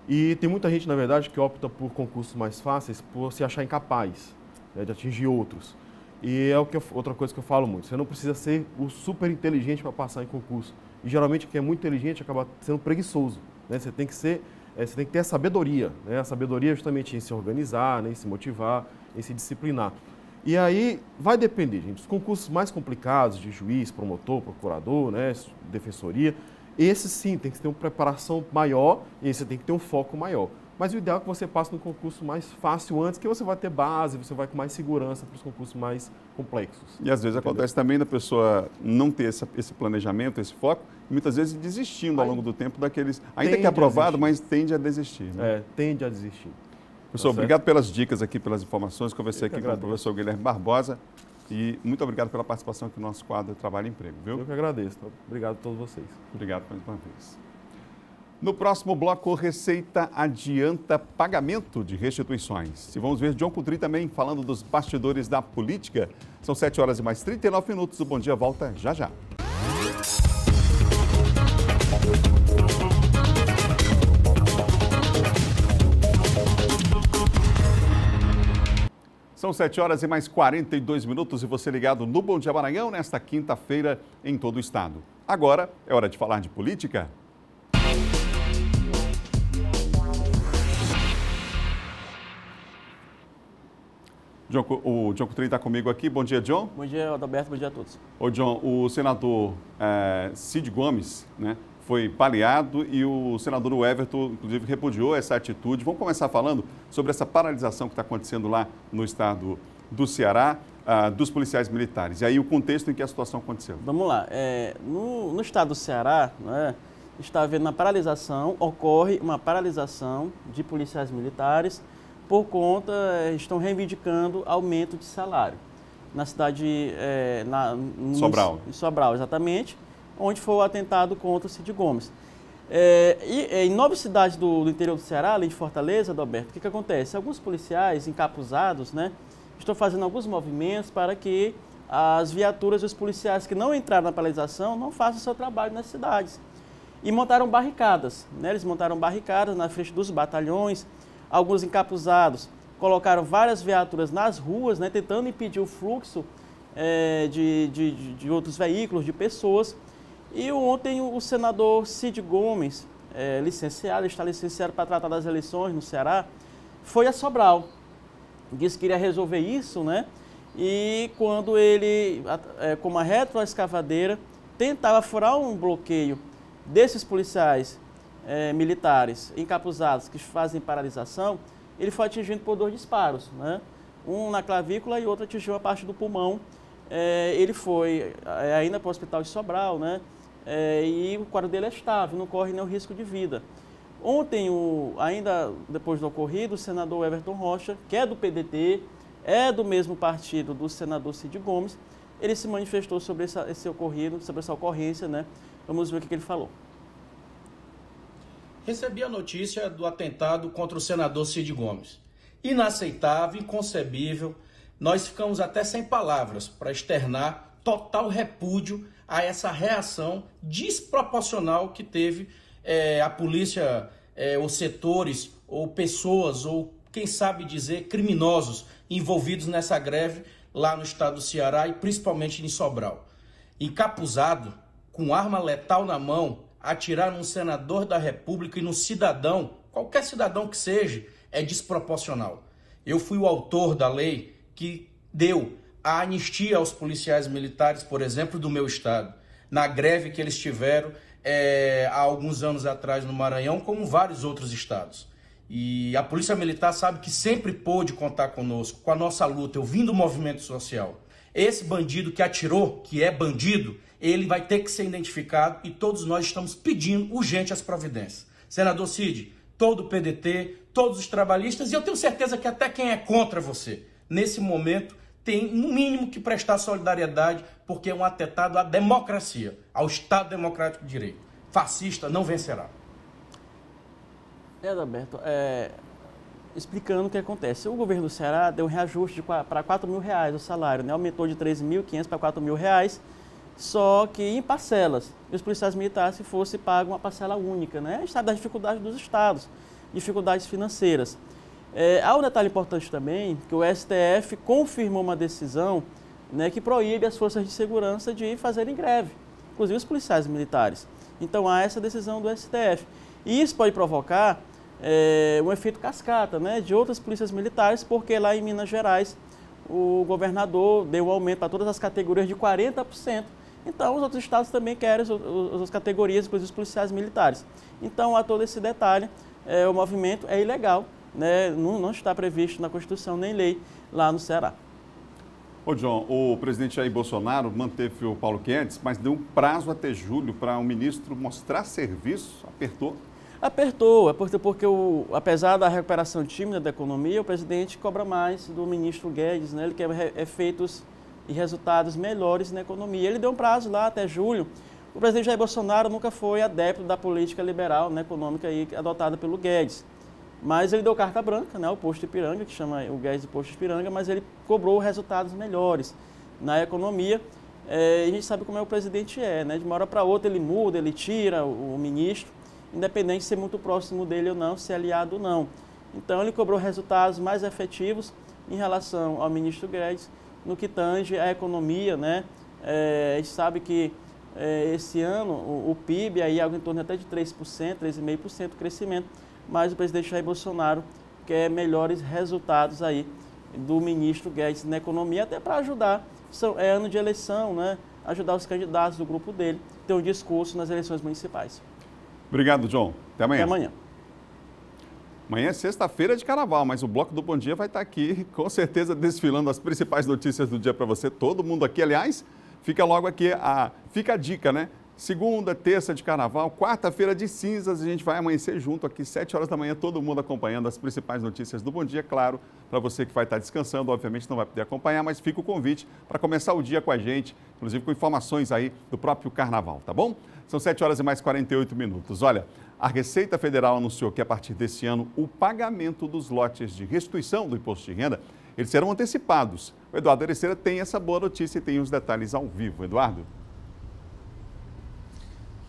E tem muita gente, na verdade, que opta por concursos mais fáceis por se achar incapaz né, de atingir outros. E é o que eu, outra coisa que eu falo muito. Você não precisa ser o super inteligente para passar em concurso. E geralmente quem é muito inteligente acaba sendo preguiçoso. Né? Você tem que ser, é, você tem que ter a sabedoria. Né? A sabedoria é justamente em se organizar, né? em se motivar, em se disciplinar. E aí vai depender, gente. Os concursos mais complicados de juiz, promotor, procurador, né? defensoria, esse sim tem que ter uma preparação maior e você tem que ter um foco maior. Mas o ideal é que você passe no concurso mais fácil antes, que você vai ter base, você vai com mais segurança para os concursos mais complexos. E às vezes entendeu? acontece também da pessoa não ter esse, esse planejamento, esse foco, e muitas vezes desistindo ao longo do tempo daqueles. Ainda que aprovado, mas tende a desistir. Né? É, tende a desistir. Tá professor, tá obrigado pelas dicas aqui, pelas informações. Conversei aqui agradeço. com o professor Guilherme Barbosa. E muito obrigado pela participação aqui no nosso quadro Trabalho e Emprego, viu? Eu que agradeço. Obrigado a todos vocês. Obrigado mais uma vez. No próximo bloco, Receita adianta pagamento de restituições. E vamos ver John Coutri também falando dos bastidores da política. São 7 horas e mais 39 minutos. O Bom Dia volta já já. São 7 horas e mais 42 minutos e você ligado no Bom Dia Maranhão nesta quinta-feira em todo o estado. Agora é hora de falar de política. John, o John Coutinho está comigo aqui. Bom dia, John. Bom dia, Adalberto. Bom dia a todos. O John, o senador é, Cid Gomes né, foi paliado e o senador Everton, inclusive, repudiou essa atitude. Vamos começar falando sobre essa paralisação que está acontecendo lá no estado do Ceará, ah, dos policiais militares. E aí o contexto em que a situação aconteceu. Vamos lá. É, no, no, estado do Ceará, né, está havendo uma paralisação, ocorre uma paralisação de policiais militares por conta, eh, estão reivindicando aumento de salário. Na cidade. É, na, Sobral. Em Sobral, exatamente, onde foi o atentado contra o Cid Gomes. É, e, em nove cidades do, do, interior do Ceará, além de Fortaleza, Adalberto, o que, que acontece? Alguns policiais encapuzados né, estão fazendo alguns movimentos para que as viaturas e os policiais que não entraram na paralisação não façam seu trabalho nas cidades. E montaram barricadas, né? eles montaram barricadas na frente dos batalhões, alguns encapuzados colocaram várias viaturas nas ruas, né, tentando impedir o fluxo é, de, de, de, outros veículos, de pessoas. E ontem o senador Cid Gomes, é, licenciado, está licenciado para tratar das eleições no Ceará, foi a Sobral. Disse que iria resolver isso, né? E quando ele, é, com uma retroescavadeira, tentava furar um bloqueio desses policiais é, militares encapuzados que fazem paralisação, ele foi atingido por dois disparos, né? um na clavícula e outro atingiu a parte do pulmão. É, ele foi é, ainda para o hospital de Sobral, né? É, e o quadro dele é estável, não corre nenhum risco de vida. Ontem, o, ainda depois do ocorrido, o senador Everton Rocha, que é do PDT, é do mesmo partido do senador Cid Gomes, ele se manifestou sobre essa, esse ocorrido, sobre essa ocorrência, né? Vamos ver o que, que ele falou recebi a notícia do atentado contra o senador Cid Gomes. Inaceitável, inconcebível, nós ficamos até sem palavras para externar total repúdio a essa reação desproporcional que teve é, a polícia, é, os setores, ou pessoas, ou quem sabe dizer, criminosos envolvidos nessa greve lá no estado do Ceará e principalmente em Sobral. Encapuzado, com arma letal na mão, atirar num senador da República e num cidadão, qualquer cidadão que seja, é desproporcional. Eu fui o autor da lei que deu a anistia aos policiais militares, por exemplo, do meu estado, na greve que eles tiveram é, há alguns anos atrás no Maranhão, como vários outros estados. E a Polícia Militar sabe que sempre pôde contar conosco, com a nossa luta. Eu vim do movimento social. Esse bandido que atirou, que é bandido, ele vai ter que ser identificado e todos nós estamos pedindo urgente as providências. Senador Cid, todo o PDT, todos os trabalhistas, e eu tenho certeza que até quem é contra você, nesse momento, tem no mínimo que prestar solidariedade, porque é um atentado à democracia, ao Estado Democrático de Direito. Fascista não vencerá. É, Adalberto, é, explicando o que acontece. O governo do Ceará deu um reajuste para 4 mil reais o salário, né? aumentou de 3.500 para 4 mil reais só que em parcelas. E os policiais militares, se fosse pago uma parcela única, né? Está das dificuldades dos estados, dificuldades financeiras. É, há um detalhe importante também, que o STF confirmou uma decisão né, que proíbe as forças de segurança de fazerem greve, inclusive os policiais militares. Então há essa decisão do STF. E isso pode provocar é, um efeito cascata né, de outras polícias militares, porque lá em Minas Gerais o governador deu um aumento para todas as categorias de 40% então, os outros estados também querem as categorias, inclusive os policiais militares. Então, há todo esse detalhe. É, o movimento é ilegal, né? não, não está previsto na Constituição nem lei lá no Ceará. Ô, John, o presidente Jair Bolsonaro manteve o Paulo Guedes, mas deu um prazo até julho para o um ministro mostrar serviço. Apertou? Apertou, é porque, porque o, apesar da recuperação tímida da economia, o presidente cobra mais do ministro Guedes, né? ele quer efeitos e resultados melhores na economia. Ele deu um prazo lá até julho. O presidente Jair Bolsonaro nunca foi adepto da política liberal né, econômica aí, adotada pelo Guedes. Mas ele deu carta branca, né, o posto Ipiranga, que chama o Guedes de posto Ipiranga, mas ele cobrou resultados melhores na economia. É, a gente sabe como é o presidente é, né? De uma hora para outra ele muda, ele tira o, o, ministro, independente de ser é muito próximo dele ou não, ser é aliado ou não. Então ele cobrou resultados mais efetivos em relação ao ministro Guedes no que tange à economia, né? É, a gente sabe que é, esse ano o, o, PIB aí algo em torno até de 3%, 3,5% de crescimento, mas o presidente Jair Bolsonaro quer melhores resultados aí do ministro Guedes na economia, até para ajudar, São, é ano de eleição, né? Ajudar os candidatos do grupo dele ter um discurso nas eleições municipais. Obrigado, John. Até amanhã. Até amanhã. Amanhã é sexta-feira de carnaval, mas o Bloco do Bom Dia vai estar tá aqui, com certeza, desfilando as principais notícias do dia para você. Todo mundo aqui, aliás, fica logo aqui a. Fica a dica, né? Segunda, terça de carnaval, quarta-feira de cinzas, a gente vai amanhecer junto aqui, sete horas da manhã, todo mundo acompanhando as principais notícias do Bom Dia, claro, para você que vai estar tá descansando, obviamente não vai poder acompanhar, mas fica o convite para começar o dia com a gente, inclusive com informações aí do próprio carnaval, tá bom? São sete horas e mais 48 minutos. Olha, a Receita Federal anunciou que a partir desse ano o pagamento dos lotes de restituição do imposto de renda eles serão antecipados. O Eduardo Ericeira tem essa boa notícia e tem os detalhes ao vivo. Eduardo.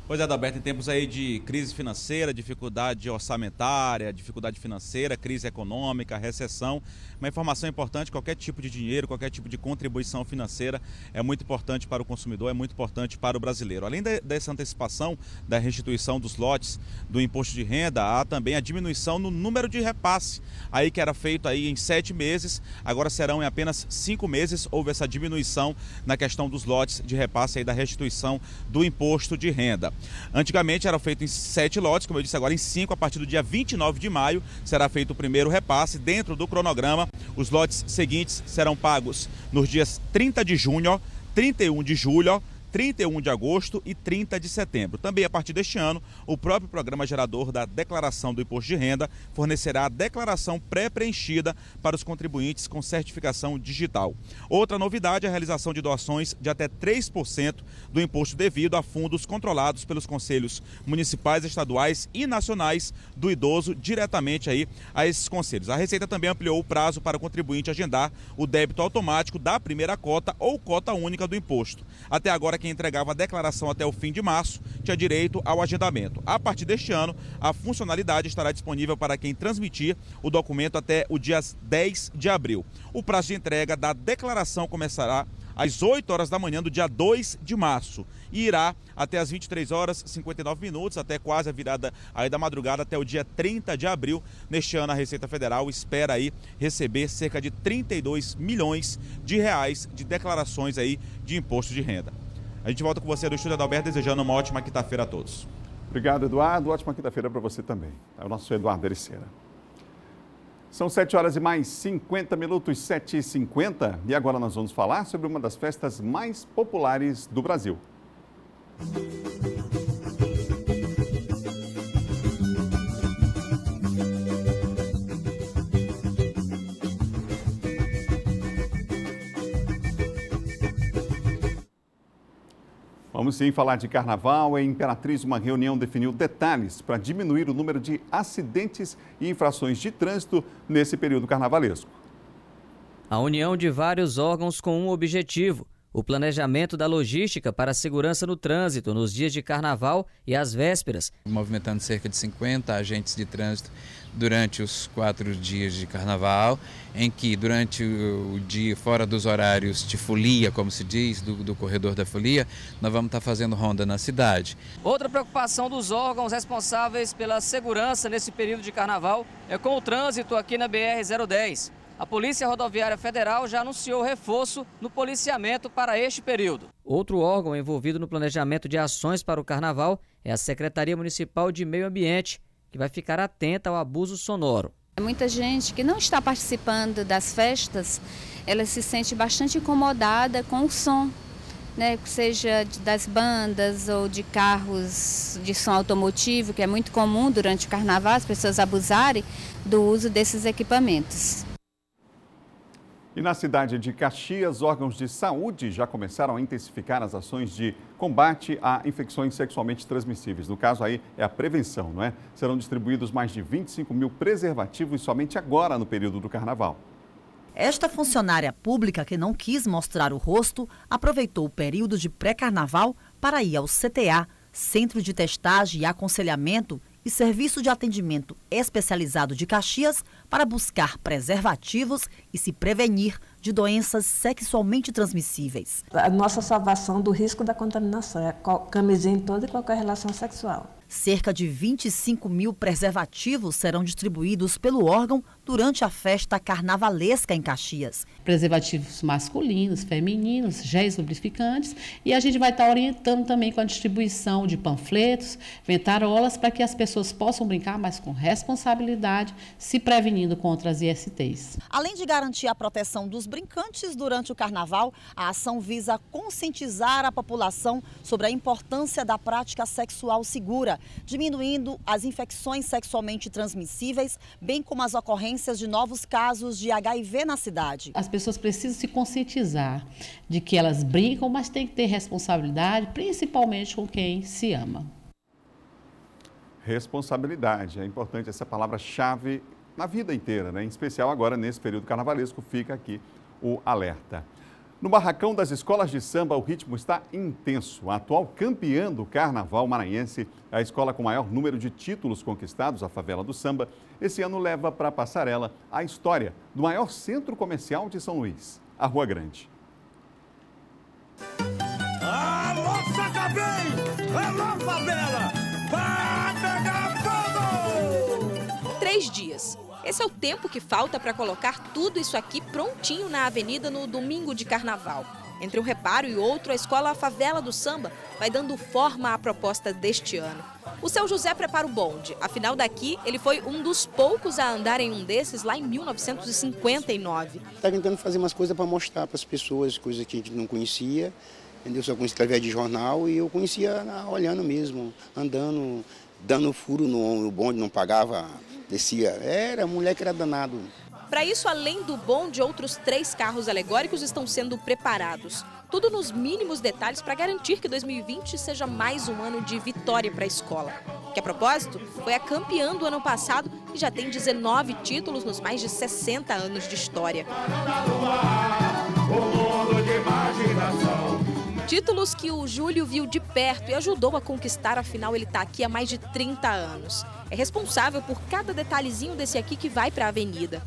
Pois é, Adalberto, em tempos aí de crise financeira, dificuldade orçamentária, dificuldade financeira, crise econômica, recessão, uma informação importante, qualquer tipo de dinheiro, qualquer tipo de contribuição financeira é muito importante para o consumidor, é muito importante para o brasileiro. Além de, dessa antecipação da restituição dos lotes do imposto de renda, há também a diminuição no número de repasse, aí que era feito aí em sete meses, agora serão em apenas cinco meses, houve essa diminuição na questão dos lotes de repasse aí da restituição do imposto de renda. Antigamente era feito em sete lotes, como eu disse agora em cinco. A partir do dia 29 de maio será feito o primeiro repasse. Dentro do cronograma, os lotes seguintes serão pagos nos dias 30 de junho, 31 de julho, 31 de agosto e 30 de setembro. Também a partir deste ano, o próprio programa gerador da declaração do imposto de renda fornecerá a declaração pré-preenchida para os contribuintes com certificação digital. Outra novidade é a realização de doações de até 3% do imposto devido a fundos controlados pelos conselhos municipais, estaduais e nacionais do idoso diretamente aí a esses conselhos. A Receita também ampliou o prazo para o contribuinte agendar o débito automático da primeira cota ou cota única do imposto. Até agora quem entregava a declaração até o fim de março tinha direito ao agendamento. A partir deste ano, a funcionalidade estará disponível para quem transmitir o documento até o dia 10 de abril. O prazo de entrega da declaração começará às 8 horas da manhã do dia 2 de março e irá até as 23 horas 59 minutos, até quase a virada aí da madrugada, até o dia 30 de abril. Neste ano, a Receita Federal espera aí receber cerca de 32 milhões de reais de declarações aí de imposto de renda. A gente volta com você do Estúdio Adalberto, desejando uma ótima quinta-feira a todos. Obrigado, Eduardo. Ótima quinta-feira para você também. É o nosso Eduardo Ericeira. São 7 horas e mais 50 minutos, 7 e 50. E agora nós vamos falar sobre uma das festas mais populares do Brasil. Música Vamos sim falar de carnaval. A Imperatriz, uma reunião definiu detalhes para diminuir o número de acidentes e infrações de trânsito nesse período carnavalesco. A união de vários órgãos com um objetivo: o planejamento da logística para a segurança no trânsito nos dias de carnaval e às vésperas. Movimentando cerca de 50 agentes de trânsito durante os quatro dias de carnaval, em que durante o dia, fora dos horários de folia, como se diz, do, do corredor da folia, nós vamos estar fazendo ronda na cidade. Outra preocupação dos órgãos responsáveis pela segurança nesse período de carnaval é com o trânsito aqui na BR-010. A Polícia Rodoviária Federal já anunciou reforço no policiamento para este período. Outro órgão envolvido no planejamento de ações para o carnaval é a Secretaria Municipal de Meio Ambiente, que vai ficar atenta ao abuso sonoro. Muita gente que não está participando das festas, ela se sente bastante incomodada com o som, né? seja das bandas ou de carros de som automotivo, que é muito comum durante o carnaval as pessoas abusarem do uso desses equipamentos. E na cidade de Caxias, órgãos de saúde já começaram a intensificar as ações de combate a infecções sexualmente transmissíveis. No caso aí é a prevenção, não é? Serão distribuídos mais de 25 mil preservativos somente agora no período do carnaval. Esta funcionária pública que não quis mostrar o rosto aproveitou o período de pré-carnaval para ir ao CTA, Centro de Testagem e Aconselhamento, e Serviço de Atendimento Especializado de Caxias para buscar preservativos e se prevenir de doenças sexualmente transmissíveis. A nossa salvação do risco da contaminação é camisinha em toda e qualquer relação sexual. Cerca de 25 mil preservativos serão distribuídos pelo órgão durante a festa carnavalesca em Caxias. Preservativos masculinos, femininos, géis lubrificantes e a gente vai estar orientando também com a distribuição de panfletos, ventarolas para que as pessoas possam brincar, mas com responsabilidade, se prevenindo contra as ISTs. Além de garantir a proteção dos brincantes durante o carnaval, a ação visa conscientizar a população sobre a importância da prática sexual segura, diminuindo as infecções sexualmente transmissíveis, bem como as ocorrências ocorrências de novos casos de HIV na cidade. As pessoas precisam se conscientizar de que elas brincam, mas tem que ter responsabilidade, principalmente com quem se ama. Responsabilidade é importante essa palavra-chave na vida inteira, né? em especial agora nesse período carnavalesco, fica aqui o alerta. No barracão das escolas de samba, o ritmo está intenso. A atual campeã do carnaval maranhense, a escola com maior número de títulos conquistados, a Favela do Samba, esse ano leva para a passarela a história do maior centro comercial de São Luís, a Rua Grande. Alô, Alô, favela! Vai pegar fogo! Três dias. Esse é o tempo que falta para colocar tudo isso aqui prontinho na avenida no domingo de carnaval. Entre um reparo e outro, a escola Favela do Samba vai dando forma à proposta deste ano. O seu José prepara o bonde, afinal daqui ele foi um dos poucos a andar em um desses lá em 1959. Tá tentando fazer umas coisas para mostrar para as pessoas, coisas que a gente não conhecia, Eu só conhecia através de jornal e eu conhecia olhando mesmo, andando, dando furo no, no bonde, não pagava, descia. Era, moleque era danado. Para isso, além do bom, de outros três carros alegóricos estão sendo preparados. Tudo nos mínimos detalhes para garantir que 2020 seja mais um ano de vitória para a escola. Que, a propósito, foi a campeã do ano passado e já tem 19 títulos nos mais de 60 anos de história. Tá o mundo de imaginação. Títulos que o Júlio viu de perto e ajudou a conquistar, afinal ele está aqui há mais de 30 anos. É responsável por cada detalhezinho desse aqui que vai para a avenida.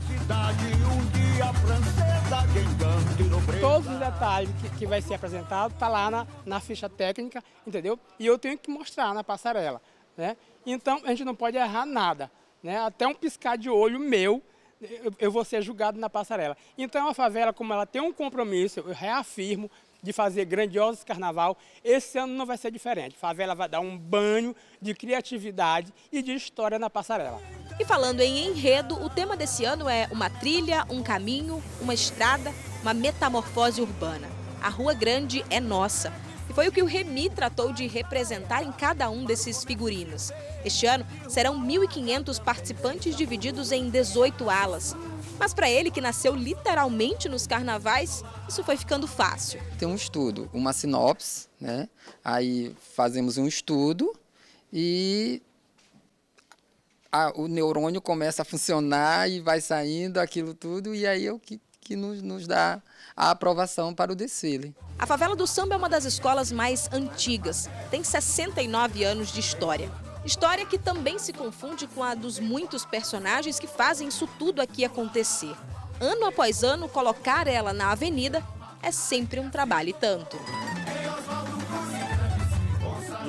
Todos os detalhes que, que vai ser apresentado tá lá na, na ficha técnica, entendeu? E eu tenho que mostrar na passarela, né? Então a gente não pode errar nada, né? Até um piscar de olho meu, eu, eu vou ser julgado na passarela. Então a favela, como ela tem um compromisso, eu reafirmo de fazer grandiosos carnaval. Esse ano não vai ser diferente. Favela vai dar um banho de criatividade e de história na passarela. E falando em enredo, o tema desse ano é uma trilha, um caminho, uma estrada, uma metamorfose urbana. A Rua Grande é nossa. E foi o que o Remi tratou de representar em cada um desses figurinos. Este ano serão 1.500 participantes divididos em 18 alas. Mas para ele, que nasceu literalmente nos carnavais, isso foi ficando fácil. Tem um estudo, uma sinopse, né? Aí fazemos um estudo e a, o neurônio começa a funcionar e vai saindo aquilo tudo, e aí é o que, que nos, nos dá a aprovação para o desfile. A Favela do Samba é uma das escolas mais antigas, tem 69 anos de história. História que também se confunde com a dos muitos personagens que fazem isso tudo aqui acontecer. Ano após ano, colocar ela na avenida é sempre um trabalho e tanto.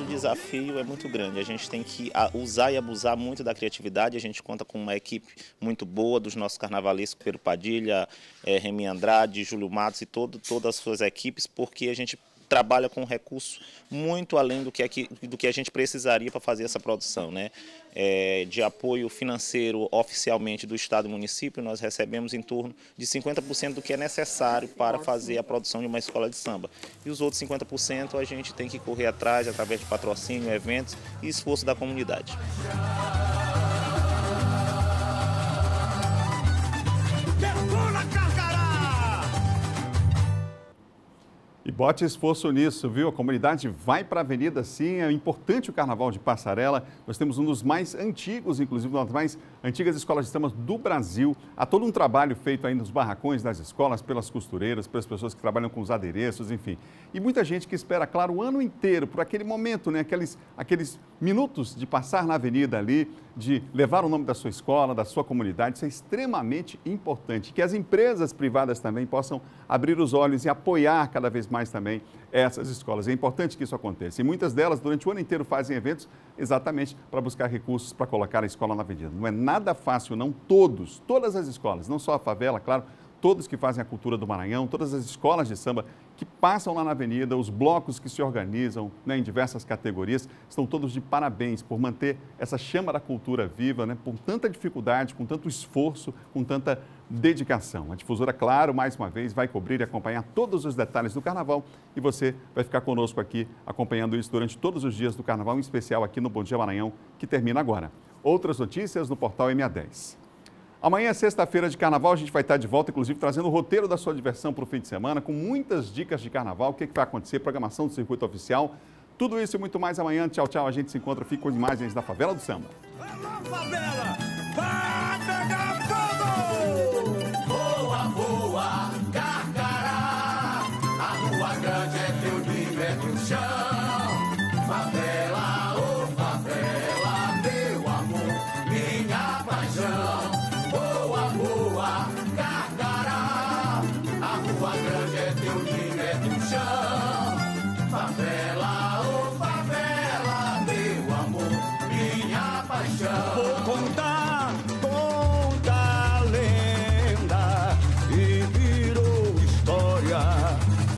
O desafio é muito grande. A gente tem que usar e abusar muito da criatividade. A gente conta com uma equipe muito boa dos nossos carnavalescos, Pedro Padilha, é, Remy Andrade, Júlio Matos e todo, todas as suas equipes, porque a gente trabalha com recursos muito além do que, do que a gente precisaria para fazer essa produção. Né? É, de apoio financeiro oficialmente do Estado e município, nós recebemos em torno de 50% do que é necessário para fazer a produção de uma escola de samba. E os outros 50% a gente tem que correr atrás através de patrocínio, eventos e esforço da comunidade. Derrubou E bote esforço nisso, viu? A comunidade vai para a avenida sim, é importante o carnaval de Passarela. Nós temos um dos mais antigos, inclusive uma das mais antigas escolas de samba do Brasil. Há todo um trabalho feito aí nos barracões das escolas, pelas costureiras, pelas pessoas que trabalham com os adereços, enfim. E muita gente que espera, claro, o ano inteiro por aquele momento, né? Aqueles, aqueles minutos de passar na avenida ali, de levar o nome da sua escola, da sua comunidade, isso é extremamente importante. Que as empresas privadas também possam abrir os olhos e apoiar cada vez mais também essas escolas. É importante que isso aconteça. E muitas delas, durante o ano inteiro, fazem eventos exatamente para buscar recursos para colocar a escola na avenida. Não é nada fácil, não. Todos, todas as escolas, não só a favela, claro, todos que fazem a cultura do Maranhão, todas as escolas de samba que passam lá na avenida, os blocos que se organizam né, em diversas categorias, estão todos de parabéns por manter essa chama da cultura viva, né, por tanta dificuldade, com tanto esforço, com tanta dedicação. A difusora, claro, mais uma vez, vai cobrir e acompanhar todos os detalhes do carnaval e você vai ficar conosco aqui acompanhando isso durante todos os dias do carnaval, em especial aqui no Bom Dia Maranhão, que termina agora. Outras notícias no portal MA10. Amanhã, sexta-feira de carnaval, a gente vai estar de volta, inclusive trazendo o roteiro da sua diversão para o fim de semana, com muitas dicas de carnaval, o que, é que vai acontecer, programação do circuito oficial. Tudo isso e muito mais amanhã. Tchau, tchau. A gente se encontra. Fico com imagens da Favela do Samba. favela!